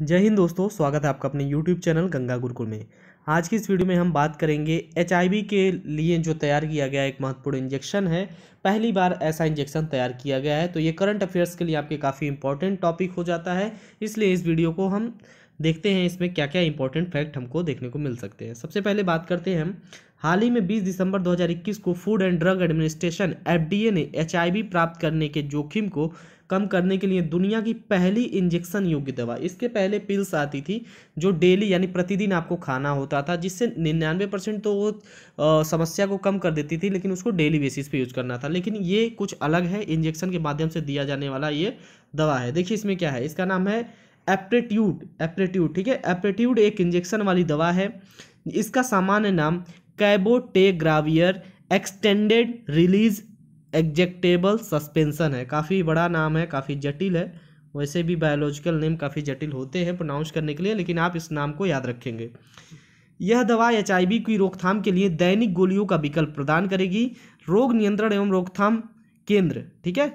जय हिंद दोस्तों स्वागत है आपका अपने यूट्यूब चैनल गंगा गुरुकुल में आज की इस वीडियो में हम बात करेंगे एच के लिए जो तैयार किया गया एक महत्वपूर्ण इंजेक्शन है पहली बार ऐसा इंजेक्शन तैयार किया गया है तो ये करंट अफेयर्स के लिए आपके काफ़ी इंपॉर्टेंट टॉपिक हो जाता है इसलिए इस वीडियो को हम देखते हैं इसमें क्या क्या इंपॉर्टेंट फैक्ट हमको देखने को मिल सकते हैं सबसे पहले बात करते हैं हम हाल ही में 20 दिसंबर 2021 को Food and Drug Administration FDA ने एचआईवी प्राप्त करने के जोखिम को कम करने के लिए दुनिया की पहली इंजेक्शन योग्य दवा इसके पहले पिल्स आती थी जो डेली यानी प्रतिदिन आपको खाना होता था जिससे निन्यानवे परसेंट तो वो समस्या को कम कर देती थी लेकिन उसको डेली बेसिस पे यूज करना था लेकिन ये कुछ अलग है इंजेक्शन के माध्यम से दिया जाने वाला ये दवा है देखिए इसमें क्या है इसका नाम है एप्रेट्यूड एप्रेट्यूड ठीक है एप्रेट्यूड एक इंजेक्शन वाली दवा है इसका सामान्य नाम cabotegravir extended release injectable suspension है काफ़ी बड़ा नाम है काफ़ी जटिल है वैसे भी बायोलॉजिकल नेम काफ़ी जटिल होते हैं प्रोनाउंस करने के लिए लेकिन आप इस नाम को याद रखेंगे यह दवा एच की रोकथाम के लिए दैनिक गोलियों का विकल्प प्रदान करेगी रोग नियंत्रण एवं रोकथाम केंद्र ठीक है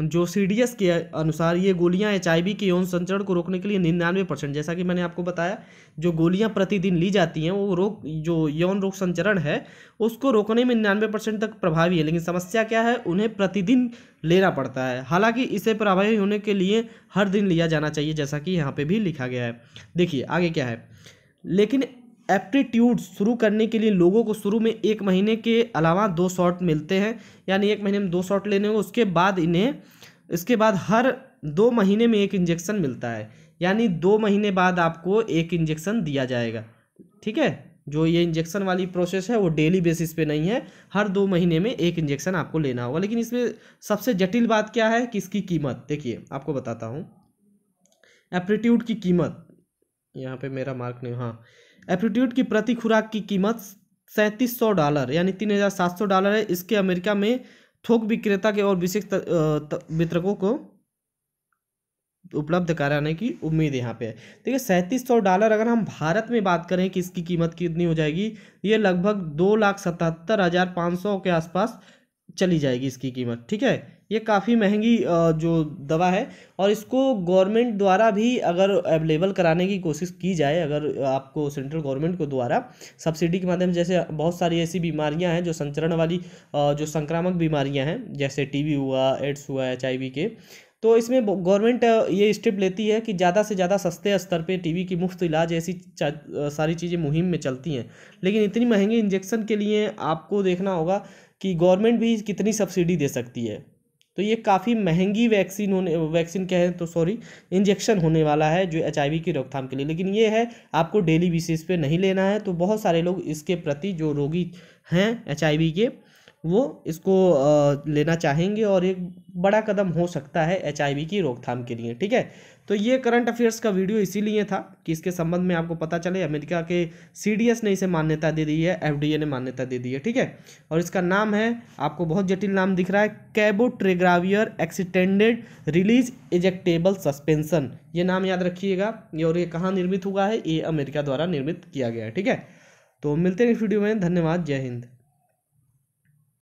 जो सी डी एस के अनुसार ये गोलियां एच आई वी के यौन संचरण को रोकने के लिए निन्यानवे परसेंट जैसा कि मैंने आपको बताया जो गोलियां प्रतिदिन ली जाती हैं वो रोग जो यौन रोग संचरण है उसको रोकने में निन्यानवे परसेंट तक प्रभावी है लेकिन समस्या क्या है उन्हें प्रतिदिन लेना पड़ता है हालांकि इसे प्रभावी होने के लिए हर दिन लिया जाना चाहिए जैसा कि यहाँ पर भी लिखा गया है देखिए आगे क्या है लेकिन एप्टीट्यूड शुरू करने के लिए लोगों को शुरू में एक महीने के अलावा दो शॉट मिलते हैं यानी एक महीने में दो शॉट लेने को उसके बाद इन्हें इसके बाद हर दो महीने में एक इंजेक्शन मिलता है यानी दो महीने बाद आपको एक इंजेक्शन दिया जाएगा ठीक है जो ये इंजेक्शन वाली प्रोसेस है वो डेली बेसिस पे नहीं है हर दो महीने में एक इंजेक्शन आपको लेना होगा लेकिन इसमें सबसे जटिल बात क्या है कि इसकी कीमत देखिए आपको बताता हूँ एप्टीट्यूड की कीमत यहाँ पे मेरा मार्क नहीं हाँ एप्टीट्यूड की प्रति खुराक की कीमत सैंतीस सौ डॉलर यानी तीन हज़ार सात सौ डॉलर है इसके अमेरिका में थोक विक्रेता के और विशेष वितरकों को उपलब्ध कराने की उम्मीद यहाँ पे है देखिए सैंतीस सौ डॉलर अगर हम भारत में बात करें कि इसकी कीमत कितनी हो जाएगी ये लगभग दो लाख सतहत्तर हज़ार पाँच सौ के आसपास चली जाएगी इसकी कीमत ठीक है ये काफ़ी महंगी जो दवा है और इसको गवर्नमेंट द्वारा भी अगर अवेलेबल कराने की कोशिश की जाए अगर आपको सेंट्रल गवर्नमेंट को द्वारा सब्सिडी के माध्यम जैसे बहुत सारी ऐसी बीमारियां हैं जो संचरण वाली जो संक्रामक बीमारियां हैं जैसे टीबी हुआ एड्स हुआ एच के तो इसमें गवर्नमेंट ये स्टेप लेती है कि ज़्यादा से ज़्यादा सस्ते स्तर पे टीबी की मुफ्त इलाज ऐसी सारी चीज़ें मुहिम में चलती हैं लेकिन इतनी महंगी इंजेक्शन के लिए आपको देखना होगा कि गवर्नमेंट भी कितनी सब्सिडी दे सकती है तो ये काफ़ी महंगी वैक्सीन होने वैक्सीन कहें तो सॉरी इंजेक्शन होने वाला है जो एच की रोकथाम के लिए लेकिन ये है आपको डेली बेसिस पे नहीं लेना है तो बहुत सारे लोग इसके प्रति जो रोगी हैं एच के वो इसको लेना चाहेंगे और एक बड़ा कदम हो सकता है एच की रोकथाम के लिए ठीक है तो ये करंट अफेयर्स का वीडियो इसीलिए था कि इसके संबंध में आपको पता चले अमेरिका के सी ने इसे मान्यता दे दी है एफ ने मान्यता दे दी है ठीक है और इसका नाम है आपको बहुत जटिल नाम दिख रहा है कैबोट्रेग्रावियर एक्सीटेंडेड रिलीज इजेक्टेबल सस्पेंसन ये नाम याद रखिएगा ये और ये कहाँ निर्मित हुआ है ये अमेरिका द्वारा निर्मित किया गया है ठीक है तो मिलते हैं इस वीडियो में धन्यवाद जय हिंद